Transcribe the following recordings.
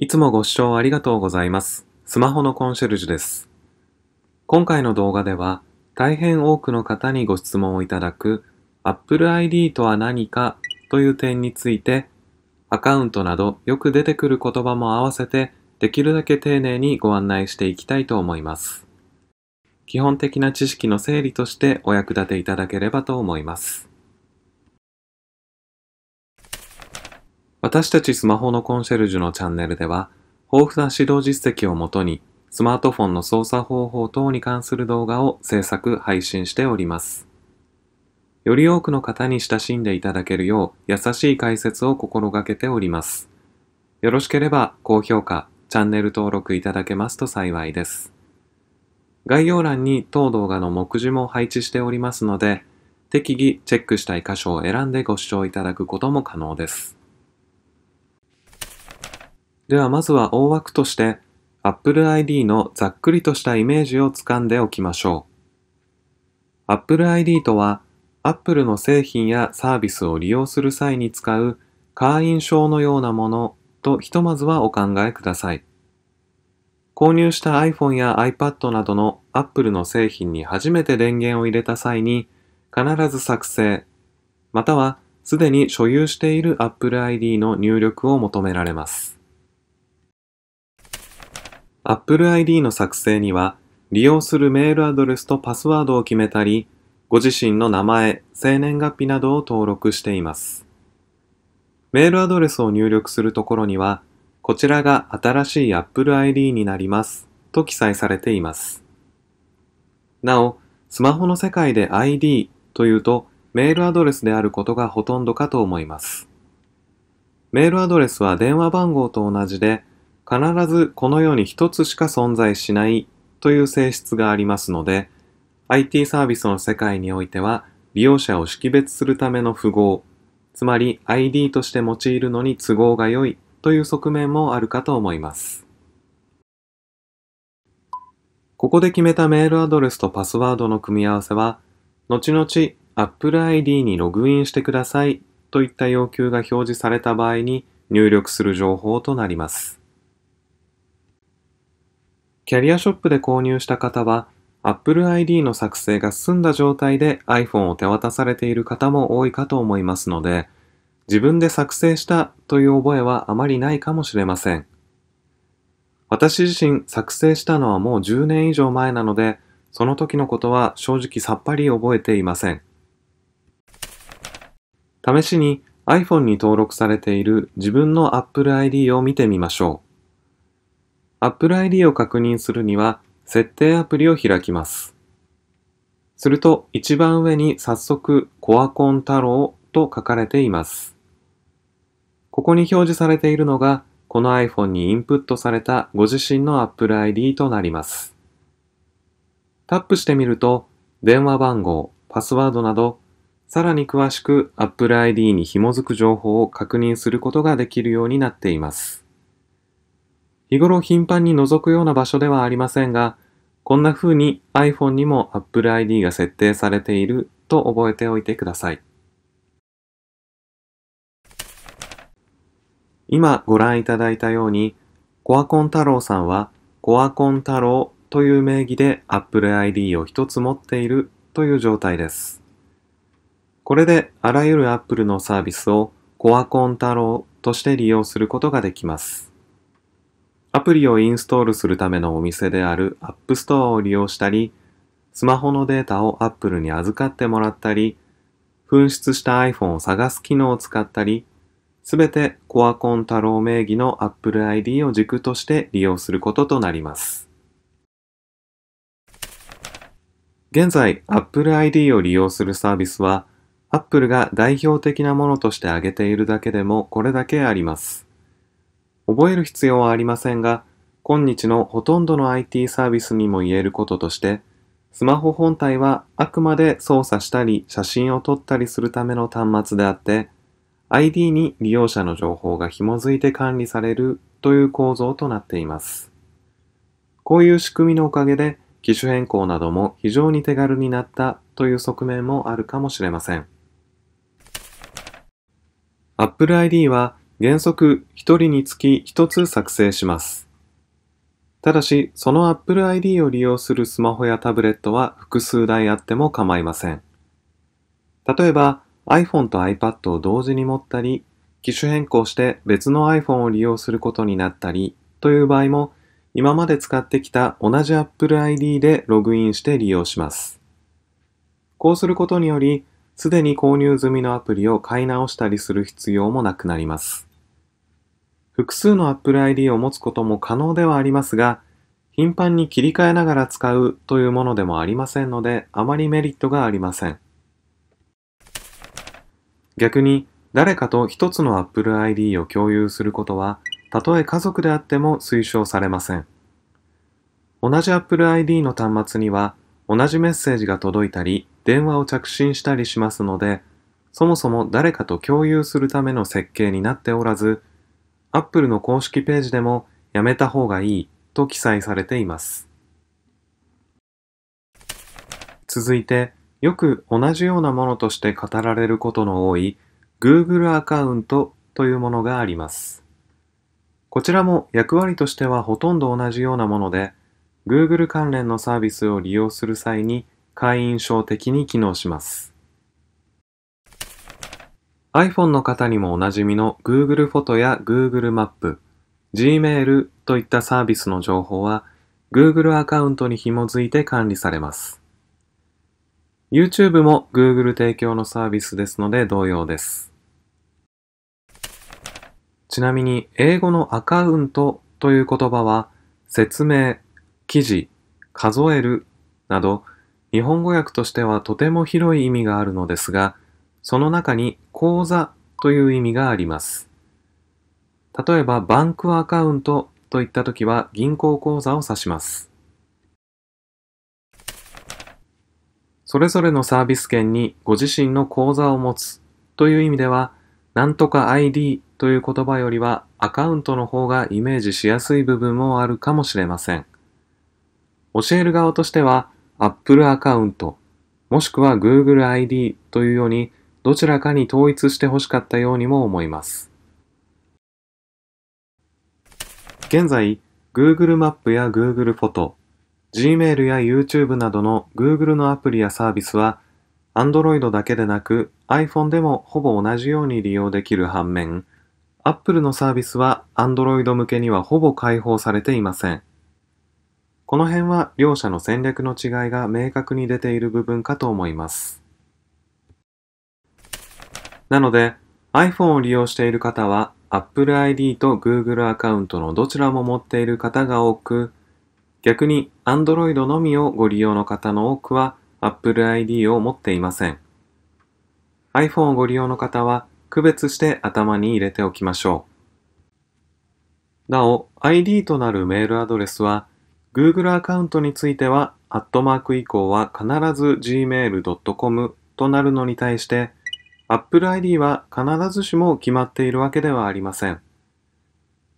いつもご視聴ありがとうございます。スマホのコンシェルジュです。今回の動画では、大変多くの方にご質問をいただく Apple ID とは何かという点について、アカウントなどよく出てくる言葉も合わせて、できるだけ丁寧にご案内していきたいと思います。基本的な知識の整理としてお役立ていただければと思います。私たちスマホのコンシェルジュのチャンネルでは、豊富な指導実績をもとに、スマートフォンの操作方法等に関する動画を制作・配信しております。より多くの方に親しんでいただけるよう、優しい解説を心がけております。よろしければ高評価、チャンネル登録いただけますと幸いです。概要欄に当動画の目次も配置しておりますので、適宜チェックしたい箇所を選んでご視聴いただくことも可能です。ではまずは大枠として Apple ID のざっくりとしたイメージをつかんでおきましょう。Apple ID とは Apple の製品やサービスを利用する際に使う会員証のようなものとひとまずはお考えください。購入した iPhone や iPad などの Apple の製品に初めて電源を入れた際に必ず作成、またはすでに所有している Apple ID の入力を求められます。Apple ID の作成には、利用するメールアドレスとパスワードを決めたり、ご自身の名前、生年月日などを登録しています。メールアドレスを入力するところには、こちらが新しい Apple ID になりますと記載されています。なお、スマホの世界で ID というとメールアドレスであることがほとんどかと思います。メールアドレスは電話番号と同じで必ずこの世に一つしか存在しないという性質がありますので IT サービスの世界においては利用者を識別するための符号つまり ID として用いるのに都合が良いという側面もあるかと思いますここで決めたメールアドレスとパスワードの組み合わせは後々 Apple ID にログインしてくださいといった要求が表示された場合に入力する情報となりますキャリアショップで購入した方は、Apple ID の作成が済んだ状態で iPhone を手渡されている方も多いかと思いますので、自分で作成したという覚えはあまりないかもしれません。私自身作成したのはもう10年以上前なので、その時のことは正直さっぱり覚えていません。試しに iPhone に登録されている自分の Apple ID を見てみましょう。AppleID を確認するには、設定アプリを開きます。すると、一番上に早速、コアコン太郎と書かれています。ここに表示されているのが、この iPhone にインプットされたご自身の Apple ID となります。タップしてみると、電話番号、パスワードなど、さらに詳しく Apple ID に紐づく情報を確認することができるようになっています。日頃頻繁に覗くような場所ではありませんが、こんな風に iPhone にも Apple ID が設定されていると覚えておいてください。今ご覧いただいたように、コアコン太郎さんは、コアコン太郎という名義で Apple ID を一つ持っているという状態です。これであらゆる Apple のサービスをコアコン太郎として利用することができます。アプリをインストールするためのお店である App Store を利用したり、スマホのデータを Apple に預かってもらったり、紛失した iPhone を探す機能を使ったり、すべてコアコン太郎名義の Apple ID を軸として利用することとなります。現在、Apple ID を利用するサービスは、Apple が代表的なものとして挙げているだけでもこれだけあります。覚える必要はありませんが、今日のほとんどの IT サービスにも言えることとして、スマホ本体はあくまで操作したり写真を撮ったりするための端末であって、ID に利用者の情報が紐づいて管理されるという構造となっています。こういう仕組みのおかげで、機種変更なども非常に手軽になったという側面もあるかもしれません。Apple ID は原則1人につき1つ作成します。ただし、その Apple ID を利用するスマホやタブレットは複数台あっても構いません。例えば iPhone と iPad を同時に持ったり、機種変更して別の iPhone を利用することになったりという場合も、今まで使ってきた同じ Apple ID でログインして利用します。こうすることにより、すでに購入済みのアプリを買い直したりする必要もなくなります。複数の Apple ID を持つことも可能ではありますが、頻繁に切り替えながら使うというものでもありませんので、あまりメリットがありません。逆に、誰かと一つの Apple ID を共有することは、たとえ家族であっても推奨されません。同じ Apple ID の端末には、同じメッセージが届いたり、電話を着信したりしますので、そもそも誰かと共有するための設計になっておらず、Apple の公式ページでもやめた方がいいと記載されています。続いて、よく同じようなものとして語られることの多い Google アカウントというものがあります。こちらも役割としてはほとんど同じようなもので、Google 関連のサービスを利用する際に会員証的に機能します。iPhone の方にもおなじみの Google フォトや Google マップ、Gmail といったサービスの情報は Google アカウントに紐づいて管理されます。YouTube も Google 提供のサービスですので同様です。ちなみに英語のアカウントという言葉は説明、記事、数えるなど日本語訳としてはとても広い意味があるのですがその中に口座という意味があります。例えば、バンクアカウントといったときは銀行口座を指します。それぞれのサービス券にご自身の口座を持つという意味では、なんとか ID という言葉よりはアカウントの方がイメージしやすい部分もあるかもしれません。教える側としては Apple アカウント、もしくは Google ID というようにどちらかに統一してほしかったようにも思います。現在、Google マップや Google フォト、Gmail や YouTube などの Google のアプリやサービスは、Android だけでなく iPhone でもほぼ同じように利用できる反面、Apple のサービスは Android 向けにはほぼ開放されていません。この辺は両者の戦略の違いが明確に出ている部分かと思います。なので iPhone を利用している方は Apple ID と Google アカウントのどちらも持っている方が多く逆に Android のみをご利用の方の多くは Apple ID を持っていません iPhone をご利用の方は区別して頭に入れておきましょうなお ID となるメールアドレスは Google アカウントについてはアットマーク以降は必ず gmail.com となるのに対して Apple ID は必ずしも決まっているわけではありません。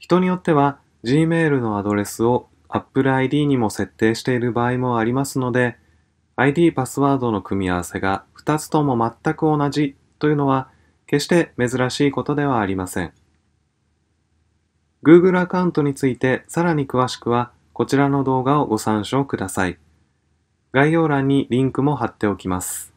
人によっては Gmail のアドレスを Apple ID にも設定している場合もありますので、ID パスワードの組み合わせが2つとも全く同じというのは決して珍しいことではありません。Google アカウントについてさらに詳しくはこちらの動画をご参照ください。概要欄にリンクも貼っておきます。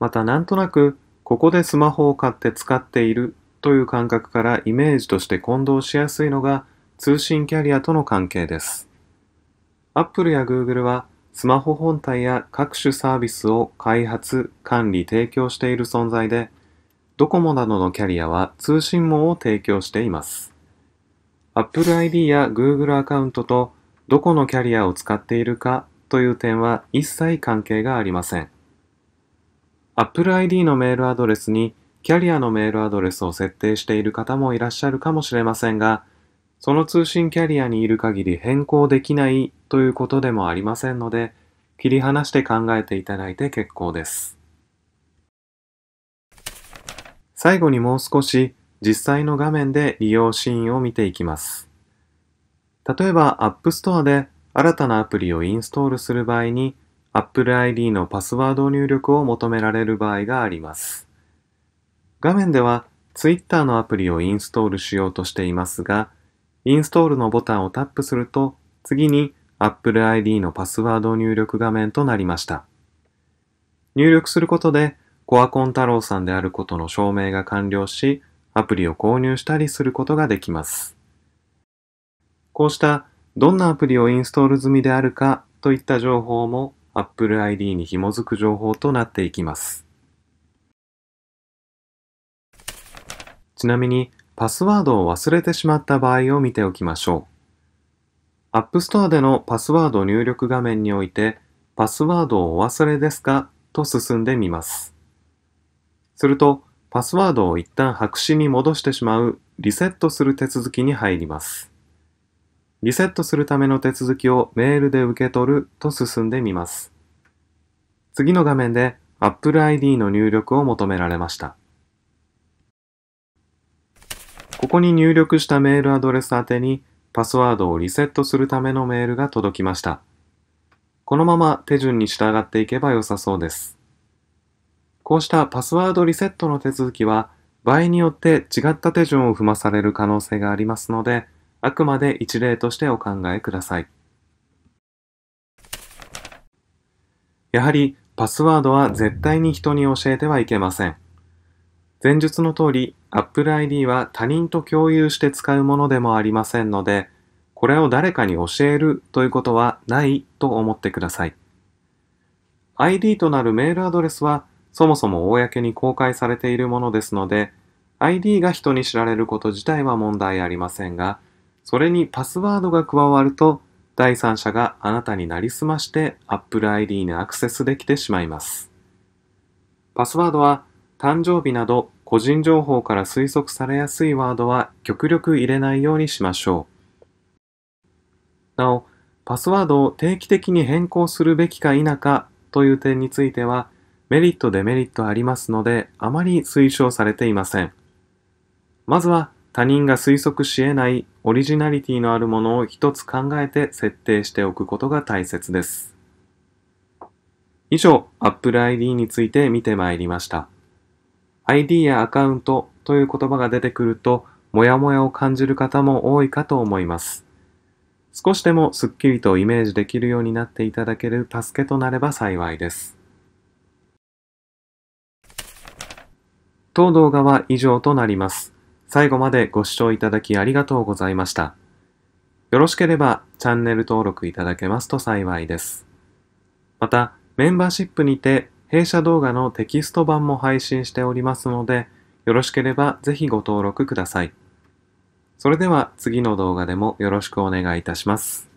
またなんとなくここでスマホを買って使っているという感覚からイメージとして混同しやすいのが通信キャリアとの関係です。Apple や Google はスマホ本体や各種サービスを開発、管理、提供している存在で、ドコモなどのキャリアは通信網を提供しています。Apple ID や Google アカウントとどこのキャリアを使っているかという点は一切関係がありません。Apple ID のメールアドレスにキャリアのメールアドレスを設定している方もいらっしゃるかもしれませんが、その通信キャリアにいる限り変更できないということでもありませんので、切り離して考えていただいて結構です。最後にもう少し実際の画面で利用シーンを見ていきます。例えば App Store で新たなアプリをインストールする場合に Apple ID のパスワード入力を求められる場合があります。画面では Twitter のアプリをインストールしようとしていますが、インストールのボタンをタップすると、次に Apple ID のパスワード入力画面となりました。入力することで、コアコン太郎さんであることの証明が完了し、アプリを購入したりすることができます。こうしたどんなアプリをインストール済みであるかといった情報も Apple ID に紐づく情報となっていきます。ちなみに、パスワードを忘れてしまった場合を見ておきましょう。App Store でのパスワード入力画面において、パスワードをお忘れですかと進んでみます。すると、パスワードを一旦白紙に戻してしまうリセットする手続きに入ります。リセットするための手続きをメールで受け取ると進んでみます。次の画面で Apple ID の入力を求められました。ここに入力したメールアドレス宛にパスワードをリセットするためのメールが届きました。このまま手順に従っていけば良さそうです。こうしたパスワードリセットの手続きは場合によって違った手順を踏まされる可能性がありますので、あくまで一例としてお考えください。やはりパスワードは絶対に人に教えてはいけません。前述の通り Apple ID は他人と共有して使うものでもありませんので、これを誰かに教えるということはないと思ってください。ID となるメールアドレスはそもそも公に公開されているものですので、ID が人に知られること自体は問題ありませんが、それにパスワードが加わると、第三者があなたになりすまして Apple ID にアクセスできてしまいます。パスワードは誕生日など個人情報から推測されやすいワードは極力入れないようにしましょう。なお、パスワードを定期的に変更するべきか否かという点については、メリットデメリットありますので、あまり推奨されていません。まずは他人が推測し得ないオリジナリティのあるものを一つ考えて設定しておくことが大切です。以上、Apple ID について見てまいりました。ID やアカウントという言葉が出てくると、もやもやを感じる方も多いかと思います。少しでもスッキリとイメージできるようになっていただける助けとなれば幸いです。当動画は以上となります。最後までご視聴いただきありがとうございました。よろしければチャンネル登録いただけますと幸いです。また、メンバーシップにて弊社動画のテキスト版も配信しておりますので、よろしければぜひご登録ください。それでは次の動画でもよろしくお願いいたします。